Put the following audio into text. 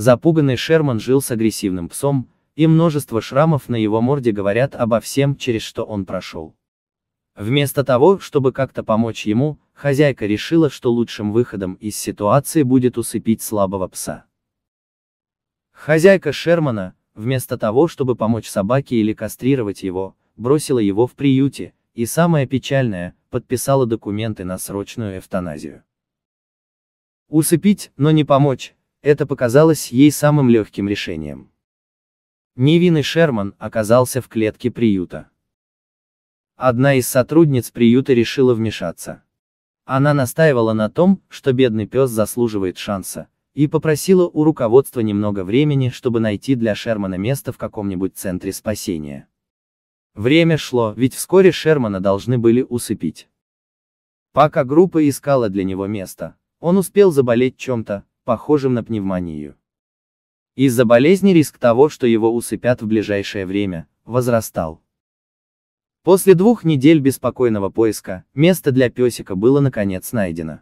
Запуганный Шерман жил с агрессивным псом, и множество шрамов на его морде говорят обо всем, через что он прошел. Вместо того, чтобы как-то помочь ему, хозяйка решила, что лучшим выходом из ситуации будет усыпить слабого пса. Хозяйка Шермана, вместо того, чтобы помочь собаке или кастрировать его, бросила его в приюте, и самое печальное, подписала документы на срочную эвтаназию. Усыпить, но не помочь, это показалось ей самым легким решением. Невинный Шерман оказался в клетке приюта. Одна из сотрудниц приюта решила вмешаться. Она настаивала на том, что бедный пес заслуживает шанса, и попросила у руководства немного времени, чтобы найти для Шермана место в каком-нибудь центре спасения. Время шло, ведь вскоре Шермана должны были усыпить. Пока группа искала для него место, он успел заболеть чем-то, похожим на пневмонию. Из-за болезни риск того, что его усыпят в ближайшее время, возрастал. После двух недель беспокойного поиска, место для песика было наконец найдено.